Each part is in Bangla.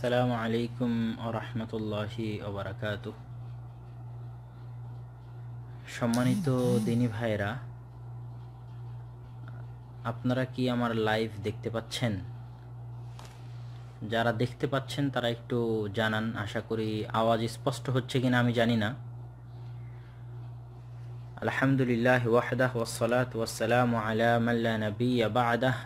আসসালামু আলাইকুম আরহামতুল্লাহি ওবরাকাত সম্মানিত দিনী ভাইরা আপনারা কি আমার লাইভ দেখতে পাচ্ছেন যারা দেখতে পাচ্ছেন তারা একটু জানান আশা করি আওয়াজ স্পষ্ট হচ্ছে কিনা আমি জানি না আলহামদুলিল্লাহ ওয়াহদাহ ওয়াসালাত ওয়াসালাম আলাম আল্লাহ নবী বাদাহ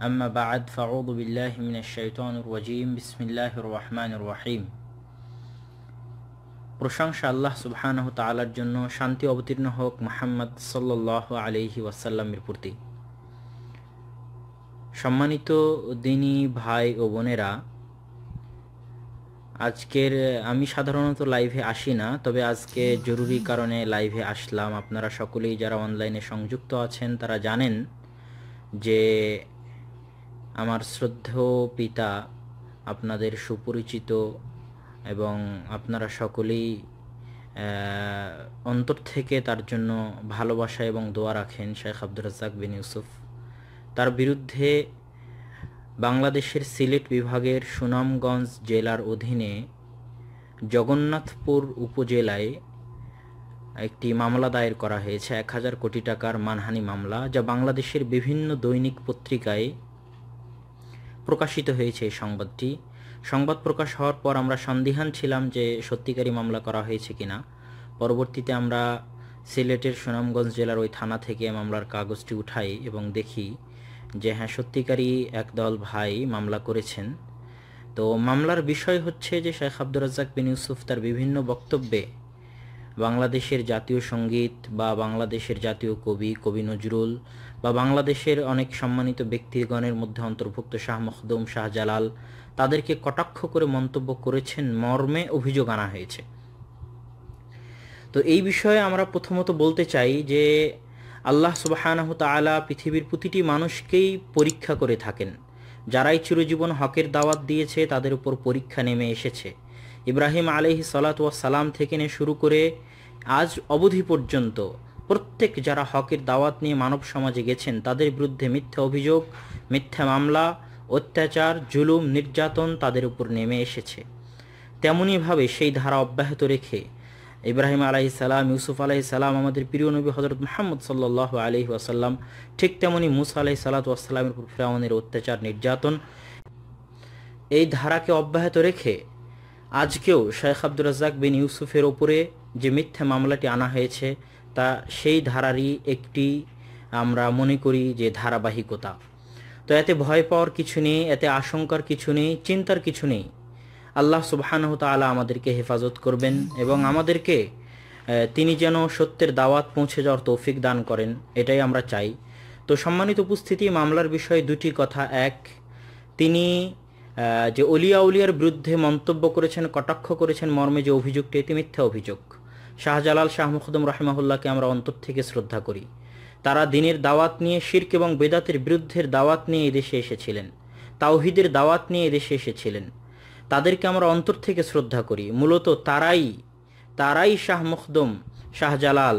أما بعد فأعوذ بالله من الشيطان الرجيم بسم الله الرحمن الرحيم প্রশংসা আল্লাহ সুবহানাহু তাআলার জন্য শান্তি অবতীর্ণ হোক মোহাম্মদ সাল্লাল্লাহু আলাইহি ওয়াসাল্লামের প্রতি সম্মানিত দিনী ভাই ও বোনেরা আজকের আমি সাধারণত লাইভে আসি না তবে আজকে জরুরি কারণে লাইভে আসলাম আপনারা সকলেই যারা অনলাইনে সংযুক্ত আছেন তারা জানেন যে আমার শ্রদ্ধেয় পিতা আপনাদের সুপরিচিত এবং আপনারা সকলেই অন্তর থেকে তার জন্য ভালোবাসা এবং দোয়া রাখেন শেখ আব্দুল রাজাক বিন ইউসুফ তার বিরুদ্ধে বাংলাদেশের সিলেট বিভাগের সুনামগঞ্জ জেলার অধীনে জগন্নাথপুর উপজেলায় একটি মামলা দায়ের করা হয়েছে এক হাজার কোটি টাকার মানহানি মামলা যা বাংলাদেশের বিভিন্ন দৈনিক পত্রিকায় প্রকাশিত হয়েছে এই সংবাদটি সংবাদ প্রকাশ হওয়ার পর আমরা সন্দিহান ছিলাম যে সত্যিকারী মামলা করা হয়েছে কিনা পরবর্তীতে আমরা সিলেটের সুনামগঞ্জ জেলার ওই থানা থেকে মামলার কাগজটি উঠাই এবং দেখি যে হ্যাঁ সত্যিকারী একদল ভাই মামলা করেছেন তো মামলার বিষয় হচ্ছে যে শেখ আব্দুর রাজ্জাক বিন ইউসুফ তার বিভিন্ন বক্তব্যে বাংলাদেশের জাতীয় সঙ্গীত বা বাংলাদেশের জাতীয় কবি কবি নজরুল বা বাংলাদেশের অনেক সম্মানিত ব্যক্তিগণের মধ্যে অন্তর্ভুক্ত শাহ মখদুম শাহ জালাল তাদেরকে কটাক্ষ করে মন্তব্য করেছেন মর্মে অভিযোগ আনা হয়েছে তো এই বিষয়ে আমরা প্রথমত বলতে চাই যে আল্লাহ সুবাহানাহ তালা পৃথিবীর প্রতিটি মানুষকেই পরীক্ষা করে থাকেন যারাই চিরজীবন হকের দাওয়াত দিয়েছে তাদের উপর পরীক্ষা নেমে এসেছে ইব্রাহিম আলহি সালাম থেকে নিয়ে শুরু করে আজ অবধি পর্যন্ত প্রত্যেক যারা হকের দাওয়াত নিয়ে মানব সমাজে গেছেন তাদের বিরুদ্ধে মিথ্যা অভিযোগ মিথ্যা মামলা অত্যাচার জুলুম নির্যাতন তাদের উপর নেমে এসেছে তেমনইভাবে সেই ধারা অব্যাহত রেখে ইব্রাহিম আলাহি সালাম ইউসুফ আলহি সালাম আমাদের প্রিয় নবী হজরত মোহাম্মদ সাল্লাহ আলহি ওয়াসাল্লাম ঠিক তেমনই মুসা আলহি সালাত ওয়াসাল্লামের উপর ফেরাউনের অত্যাচার নির্যাতন এই ধারাকে অব্যাহত রেখে আজকেও শেখ আব্দুর রাজ্জাক বিন ইউসুফের ওপরে যে মিথ্যা মামলাটি আনা হয়েছে তা সেই ধারারই একটি আমরা মনে করি যে ধারাবাহিকতা তো এতে ভয় পাওয়ার কিছু নেই এতে আশঙ্কার কিছু নেই চিন্তার কিছু নেই আল্লাহ সুবাহানহ তালা আমাদেরকে হেফাজত করবেন এবং আমাদেরকে তিনি যেন সত্যের দাওয়াত পৌঁছে যাওয়ার তৌফিক দান করেন এটাই আমরা চাই তো সম্মানিত উপস্থিতি মামলার বিষয়ে দুটি কথা এক তিনি যে অলিয়া উলিয়ার বিরুদ্ধে মন্তব্য করেছেন কটাক্ষ করেছেন মর্মে যে অভিযোগটি এটি মিথ্যা অভিযোগ শাহজালাল শাহ মুখদম রাহিমাহুল্লাহকে আমরা অন্তর থেকে শ্রদ্ধা করি তারা দিনের দাওয়াত নিয়ে শির্ক এবং বেদাতের বিরুদ্ধের দাওয়াত নিয়ে এদেশে এসেছিলেন তাওহিদের দাওয়াত নিয়ে এদেশে এসেছিলেন তাদেরকে আমরা অন্তর থেকে শ্রদ্ধা করি মূলত তারাই তারাই শাহ মুখদম শাহজালাল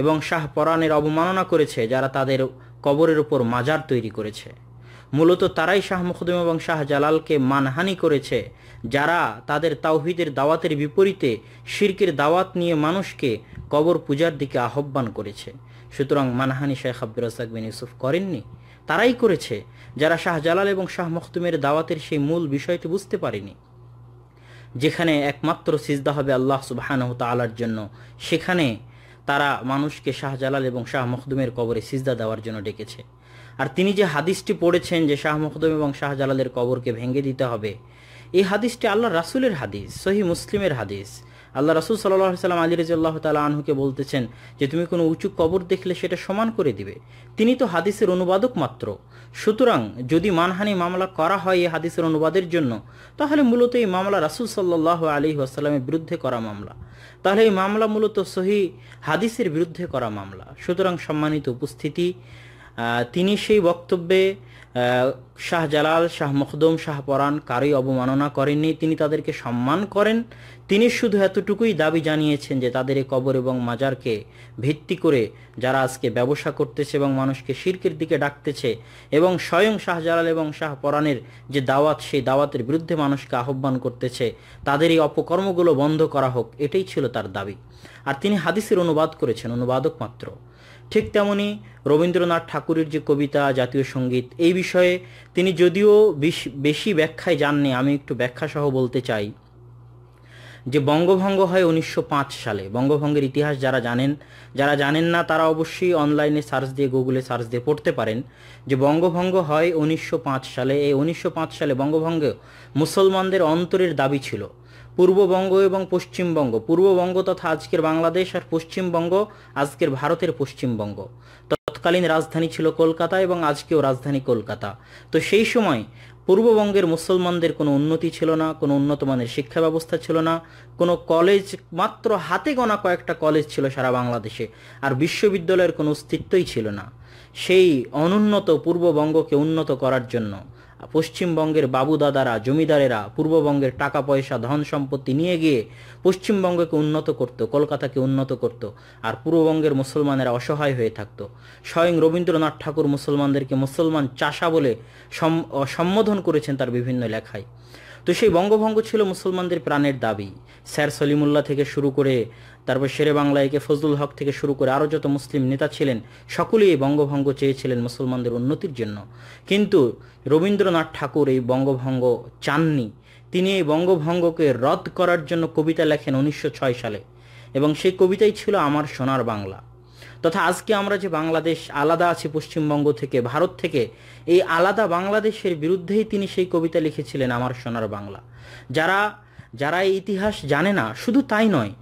এবং শাহ পরাণের অবমাননা করেছে যারা তাদের কবরের উপর মাজার তৈরি করেছে মূলত তারাই শাহ মুখদুম এবং শাহ জালালকে মানহানি করেছে যারা তাদের তাওহিদের দাওয়াতের বিপরীতে শির্কের দাওয়াত নিয়ে মানুষকে কবর পূজার দিকে আহ্বান করেছে সুতরাং মানহানি শেখ আব্দুল রাজাক বিন ইউসুফ করেননি তারাই করেছে যারা শাহ জালাল এবং শাহ মখতুমের দাওয়াতের সেই মূল বিষয়টি বুঝতে পারেনি যেখানে একমাত্র সিজদা হবে আল্লাহ সুবাহানহ তালার জন্য সেখানে তারা মানুষকে শাহজালাল এবং শাহ মখদুমের কবরে সিজদা দেওয়ার জন্য ডেকেছে আর তিনি যে হাদিসটি পড়েছেন যে শাহ মখদুম এবং শাহজালালের কবরকে ভেঙে দিতে হবে এই হাদিসটি আল্লাহ রাসুলের হাদিস সহি মুসলিমের হাদিস আল্লাহ রাসুল সাল্লাহ সাল্লাম আলী রাজিয়াল্লাহ তালা আনহুকে বলতেছেন যে তুমি কোনো উঁচু কবর দেখলে সেটা সমান করে দিবে তিনি তো হাদিসের অনুবাদক মাত্র সুতরাং যদি মানহানি মামলা করা হয় এই হাদিসের অনুবাদের জন্য তাহলে মূলত এই মামলা রাসুল সাল্লাহ আলী আসসালামের বিরুদ্ধে করা মামলা তাহলে এই মামলা মূলত সহি হাদিসের বিরুদ্ধে করা মামলা সুতরাং সম্মানিত উপস্থিতি তিনি সেই বক্তব্যে শাহ জালাল শাহ মখদুম শাহ পরাণ কারোই অবমাননা করেননি তিনি তাদেরকে সম্মান করেন তিনি শুধু এতটুকুই দাবি জানিয়েছেন যে তাদের এই কবর এবং মাজারকে ভিত্তি করে যারা আজকে ব্যবসা করতেছে এবং মানুষকে শির্কের দিকে ডাকতেছে এবং স্বয়ং শাহজালাল এবং শাহ পরাণের যে দাওয়াত সেই দাওয়াতের বিরুদ্ধে মানুষকে আহ্বান করতেছে তাদের এই অপকর্মগুলো বন্ধ করা হোক এটাই ছিল তার দাবি আর তিনি হাদিসের অনুবাদ করেছেন অনুবাদক মাত্র ঠিক তেমনি রবীন্দ্রনাথ ঠাকুরের যে কবিতা জাতীয় সঙ্গীত এই বিষয়ে তিনি যদিও বেশি ব্যাখ্যায় যাননি আমি একটু ব্যাখ্যাসহ বলতে চাই যে বঙ্গভঙ্গ হয় উনিশশো সালে বঙ্গভঙ্গের ইতিহাস যারা জানেন যারা জানেন না তারা অবশ্যই অনলাইনে সার্চ দিয়ে গুগলে সার্চ দিয়ে পড়তে পারেন যে বঙ্গভঙ্গ হয় উনিশশো সালে এই উনিশশো সালে বঙ্গভঙ্গ মুসলমানদের অন্তরের দাবি ছিল পূর্ববঙ্গ এবং পশ্চিমবঙ্গ পূর্ববঙ্গ তথা আজকের বাংলাদেশ আর পশ্চিমবঙ্গ আজকের ভারতের পশ্চিমবঙ্গ তৎকালীন রাজধানী ছিল কলকাতা এবং আজকেও রাজধানী কলকাতা তো সেই সময় পূর্ববঙ্গের মুসলমানদের কোনো উন্নতি ছিল না কোনো উন্নতমানের শিক্ষা ব্যবস্থা ছিল না কোনো কলেজ মাত্র হাতে গোনা কয়েকটা কলেজ ছিল সারা বাংলাদেশে আর বিশ্ববিদ্যালয়ের কোনো অস্তিত্বই ছিল না সেই অনুন্নত পূর্ববঙ্গকে উন্নত করার জন্য পশ্চিমবঙ্গের বাবুদাদারা জমিদারেরা পূর্ববঙ্গের টাকা পয়সা ধন সম্পত্তি নিয়ে গিয়ে পশ্চিমবঙ্গকে উন্নত করত কলকাতাকে উন্নত করত আর পূর্ববঙ্গের মুসলমানেরা অসহায় হয়ে থাকত স্বয়ং রবীন্দ্রনাথ ঠাকুর মুসলমানদেরকে মুসলমান চাষা বলে সম্বোধন করেছেন তার বিভিন্ন লেখায় তো সেই বঙ্গভঙ্গ ছিল মুসলমানদের প্রাণের দাবি স্যার সলিমুল্লাহ থেকে শুরু করে তারপর শেরে বাংলা একে ফজলুল হক থেকে শুরু করে আরও যত মুসলিম নেতা ছিলেন সকলেই বঙ্গভঙ্গ চেয়েছিলেন মুসলমানদের উন্নতির জন্য কিন্তু রবীন্দ্রনাথ ঠাকুর এই বঙ্গভঙ্গ চাননি তিনি এই বঙ্গভঙ্গকে রদ করার জন্য কবিতা লেখেন উনিশশো সালে এবং সেই কবিতাই ছিল আমার সোনার বাংলা তথা আজকে আমরা যে বাংলাদেশ আলাদা আছে পশ্চিমবঙ্গ থেকে ভারত থেকে এই আলাদা বাংলাদেশের বিরুদ্ধেই তিনি সেই কবিতা লিখেছিলেন আমার সোনার বাংলা যারা যারা এই ইতিহাস জানে না শুধু তাই নয়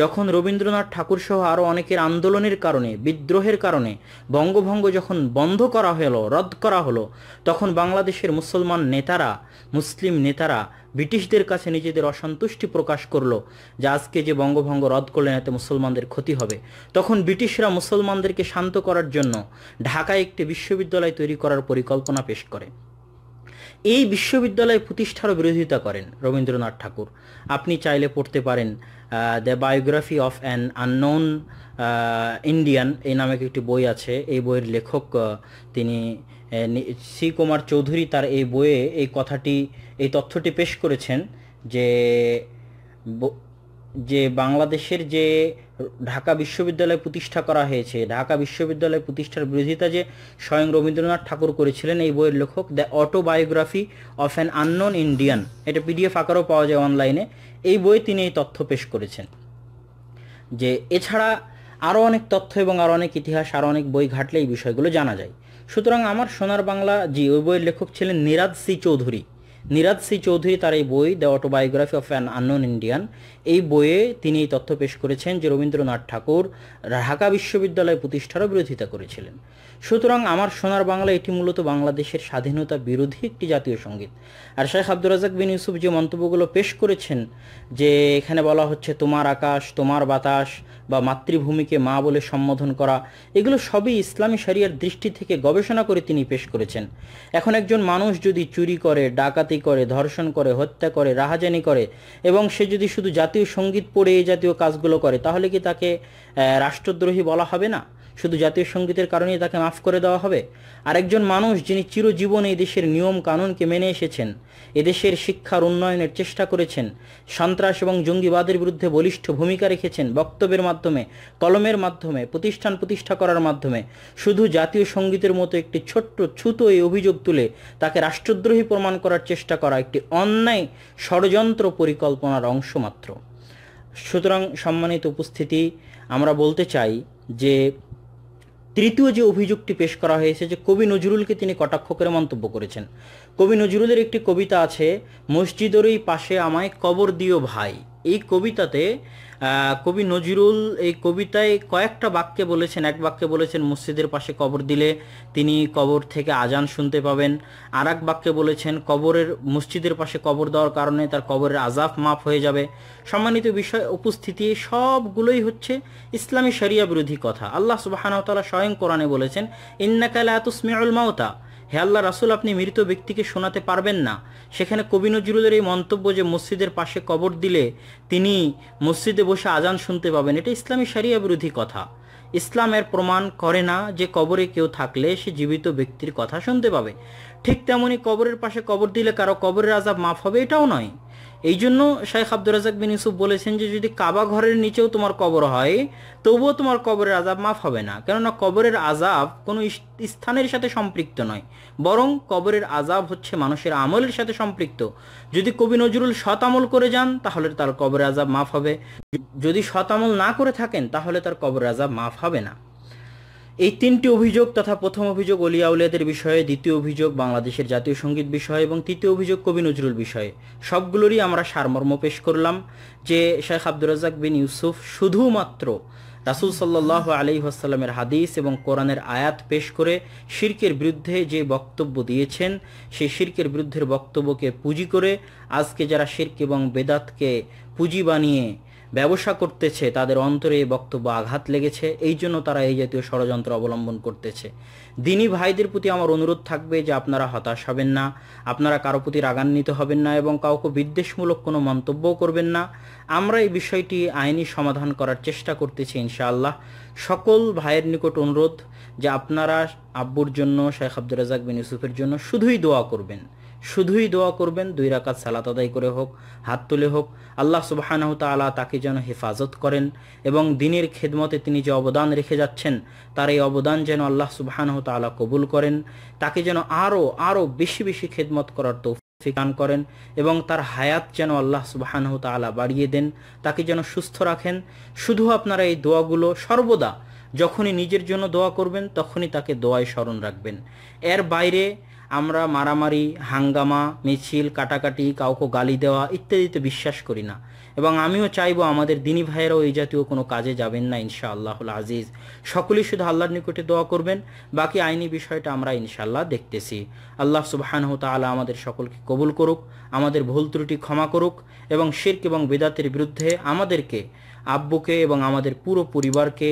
যখন রবীন্দ্রনাথ ঠাকুর সহ আরও অনেকের আন্দোলনের কারণে বিদ্রোহের কারণে বঙ্গভঙ্গ যখন বন্ধ করা হলো রদ করা হলো তখন বাংলাদেশের মুসলমান নেতারা মুসলিম নেতারা ব্রিটিশদের কাছে নিজেদের অসন্তুষ্টি প্রকাশ করলো যে আজকে যে বঙ্গভঙ্গ রদ করলেন এতে মুসলমানদের ক্ষতি হবে তখন ব্রিটিশরা মুসলমানদেরকে শান্ত করার জন্য ঢাকায় একটি বিশ্ববিদ্যালয় তৈরি করার পরিকল্পনা পেশ করে এই বিশ্ববিদ্যালয় প্রতিষ্ঠার বিরোধিতা করেন রবীন্দ্রনাথ ঠাকুর আপনি চাইলে পড়তে পারেন the biography of an unknown Indian এই নামে একটি বই আছে এই বইয়ের লেখক তিনি সি কুমার চৌধুরী তার এই বইয়ে এই কথাটি এই তথ্যটি পেশ করেছেন যে যে বাংলাদেশের যে ঢাকা বিশ্ববিদ্যালয় প্রতিষ্ঠা করা হয়েছে ঢাকা বিশ্ববিদ্যালয় প্রতিষ্ঠার বিরোধিতা যে স্বয়ং রবীন্দ্রনাথ ঠাকুর করেছিলেন এই বইয়ের লেখক the autobiography of an unknown Indian এটা পিডিএফ আকারও পাওয়া যায় অনলাইনে এই বইয়ে তিনি এই তথ্য পেশ করেছেন যে এছাড়া আরও অনেক তথ্য এবং আরও অনেক ইতিহাস আরও অনেক বই ঘাটলে এই বিষয়গুলো জানা যায় সুতরাং আমার সোনার বাংলা জি ওই বইয়ের লেখক ছিলেন নিরাজ সি চৌধুরী নিরাজ সি চৌধুরী তার এই বই the autobiography of an unknown Indian এই বইয়ে তিনি এই তথ্য পেশ করেছেন যে রবীন্দ্রনাথ ঠাকুর ঢাকা বিশ্ববিদ্যালয় প্রতিষ্ঠারও বিরোধিতা করেছিলেন সুতরাং আমার সোনার বাংলা এটি মূলত বাংলাদেশের স্বাধীনতা বিরোধী একটি জাতীয় সঙ্গীত আর শেখ আব্দুল রাজাক বিন ইউসুফ যে মন্তব্যগুলো পেশ করেছেন যে এখানে বলা হচ্ছে তোমার আকাশ তোমার বাতাস বা মাতৃভূমিকে মা বলে সম্বোধন করা এগুলো সবই ইসলামী শরিয়ার দৃষ্টি থেকে গবেষণা করে তিনি পেশ করেছেন এখন একজন মানুষ যদি চুরি করে ডাকাতি করে ধর্ষণ করে হত্যা করে রাহাজানি করে এবং সে যদি শুধু জাতীয় সঙ্গীত পড়ে এই জাতীয় কাজগুলো করে তাহলে কি তাকে রাষ্ট্রদ্রোহী বলা হবে না শুধু জাতীয় সঙ্গীতের কারণেই তাকে মাফ করে দেওয়া হবে আরেকজন মানুষ যিনি চিরজীবন এই দেশের নিয়ম কানুনকে মেনে এসেছেন এদেশের শিক্ষার উন্নয়নের চেষ্টা করেছেন সন্ত্রাস এবং জঙ্গিবাদের বিরুদ্ধে বলিষ্ঠ ভূমিকা রেখেছেন বক্তব্যের মাধ্যমে কলমের মাধ্যমে প্রতিষ্ঠান প্রতিষ্ঠা করার মাধ্যমে শুধু জাতীয় সঙ্গীতের মতো একটি ছোট্ট ছুতো এই অভিযোগ তুলে তাকে রাষ্ট্রদ্রোহী প্রমাণ করার চেষ্টা করা একটি অন্যায় ষড়যন্ত্র পরিকল্পনার অংশ মাত্র সুতরাং সম্মানিত উপস্থিতি আমরা বলতে চাই যে তৃতীয় যে অভিযোগটি পেশ করা হয়েছে যে কবি নজরুলকে তিনি কটাক্ষ করে মন্তব্য করেছেন কবি নজরুলের একটি কবিতা আছে মসজিদেরই পাশে আমায় কবর দিও ভাই এই কবিতাতে কবি নজরুল এই কবিতায় কয়েকটা বাক্যে বলেছেন এক বাক্যে বলেছেন মসজিদের পাশে কবর দিলে তিনি কবর থেকে আজান শুনতে পাবেন আর এক বাক্যে বলেছেন কবরের মসজিদের পাশে কবর দেওয়ার কারণে তার কবরের আজাফ মাফ হয়ে যাবে সম্মানিত বিষয় উপস্থিতি সবগুলোই হচ্ছে ইসলামী শরিয়া বিরোধী কথা আল্লাহ তালা স্বয়ং কোরআনে বলেছেন ইন্নাকালা তুসমিউল মাওতা হে আল্লাহ রাসুল আপনি মৃত ব্যক্তিকে শোনাতে পারবেন না সেখানে কবি নজরুলের এই মন্তব্য যে মসজিদের পাশে কবর দিলে তিনি মসজিদে বসে আজান শুনতে পাবেন এটা ইসলামী সারিয়া বিরোধী কথা ইসলামের প্রমাণ করে না যে কবরে কেউ থাকলে সে জীবিত ব্যক্তির কথা শুনতে পাবে ঠিক তেমনি কবরের পাশে কবর দিলে কারো কবরের আজাব মাফ হবে এটাও নয় এই জন্য শাহ আব্দুর রাজাক বিন ইউসুফ বলেছেন যে যদি কাবা ঘরের নিচেও তোমার কবর হয় তবুও তোমার কবরের আজাব মাফ হবে না কেননা কবরের আজাব কোনো স্থানের সাথে সম্পৃক্ত নয় বরং কবরের আজাব হচ্ছে মানুষের আমলের সাথে সম্পৃক্ত যদি কবি নজরুল সৎ আমল করে যান তাহলে তার কবরের আজাব মাফ হবে যদি সৎ আমল না করে থাকেন তাহলে তার কবরের আজাব মাফ হবে না এই তিনটি অভিযোগ তথা প্রথম অভিযোগ অলিয়াউলিয়াদের বিষয়ে দ্বিতীয় অভিযোগ বাংলাদেশের জাতীয় সঙ্গীত বিষয়ে এবং তৃতীয় অভিযোগ কবি নজরুল বিষয়ে সবগুলোরই আমরা সারমর্ম পেশ করলাম যে শেখ আব্দুর রাজাক বিন ইউসুফ শুধুমাত্র রাসুল সাল্লাহ আলী আসসালামের হাদিস এবং কোরআনের আয়াত পেশ করে শির্কের বিরুদ্ধে যে বক্তব্য দিয়েছেন সেই শির্কের বিরুদ্ধের বক্তব্যকে পুঁজি করে আজকে যারা শির্ক এবং বেদাতকে পুঁজি বানিয়ে ব্যবসা করতেছে তাদের অন্তরে এই বক্তব্য আঘাত লেগেছে এই জন্য তারা এই জাতীয় ষড়যন্ত্র অবলম্বন করতেছে দিনই ভাইদের প্রতি আমার অনুরোধ থাকবে যে আপনারা হতাশ হবেন না আপনারা কারো প্রতি রাগান্বিত হবেন না এবং কাউকে বিদ্বেষমূলক কোনো মন্তব্যও করবেন না আমরা এই বিষয়টি আইনি সমাধান করার চেষ্টা করতেছি ইনশাআল্লাহ সকল ভাইয়ের নিকট অনুরোধ যে আপনারা আব্বুর জন্য শেখ আব্দুল রাজাক বিন ইউসুফের জন্য শুধুই দোয়া করবেন শুধুই দোয়া করবেন দুই রাকাত সালাত আদায় করে হোক হাত তুলে হোক আল্লাহ সুবাহানাহ তালা তাকে যেন হেফাজত করেন এবং দিনের খেদমতে তিনি যে অবদান রেখে যাচ্ছেন তার এই অবদান যেন আল্লাহ সুবাহানাহ তালা কবুল করেন তাকে যেন আরও আরও বেশি বেশি খেদমত করার তো ফিকান করেন এবং তার হায়াত যেন আল্লাহ সুবাহানহ তালা বাড়িয়ে দেন তাকে যেন সুস্থ রাখেন শুধু আপনারা এই দোয়াগুলো সর্বদা যখনই নিজের জন্য দোয়া করবেন তখনই তাকে দোয়ায় স্মরণ রাখবেন এর বাইরে আমরা মারামারি হাঙ্গামা মিছিল কাটাকাটি কাউকে গালি দেওয়া ইত্যাদিতে বিশ্বাস করি না এবং আমিও চাইবো আমাদের দিনী ভাইয়েরাও এই জাতীয় কোনো কাজে যাবেন না ইনশা আল্লাহ আজিজ সকলেই শুধু আল্লাহর নিকটে দোয়া করবেন বাকি আইনি বিষয়টা আমরা ইনশাল্লাহ দেখতেছি আল্লাহ সুবাহানহ তালা আমাদের সকলকে কবুল করুক আমাদের ভুল ত্রুটি ক্ষমা করুক এবং শির্ক এবং বেদাতের বিরুদ্ধে আমাদেরকে আব্বুকে এবং আমাদের পুরো পরিবারকে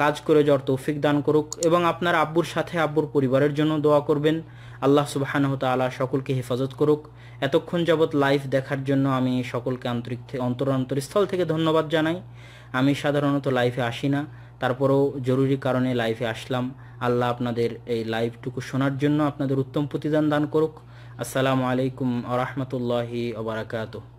কাজ করে যাওয়ার তৌফিক দান করুক এবং আপনার আব্বুর সাথে আব্বুর পরিবারের জন্য দোয়া করবেন আল্লাহ সুবাহানহ তালা সকলকে হেফাজত করুক এতক্ষণ যাবৎ লাইভ দেখার জন্য আমি সকলকে আন্তরিক অন্তর অন্তরস্থল থেকে ধন্যবাদ জানাই আমি সাধারণত লাইফে আসি না তারপরেও জরুরি কারণে লাইফে আসলাম আল্লাহ আপনাদের এই লাইভটুকু শোনার জন্য আপনাদের উত্তম প্রতিদান দান করুক আসসালামু আলাইকুম আ রহমতুল্লাহি ওবরাকাতু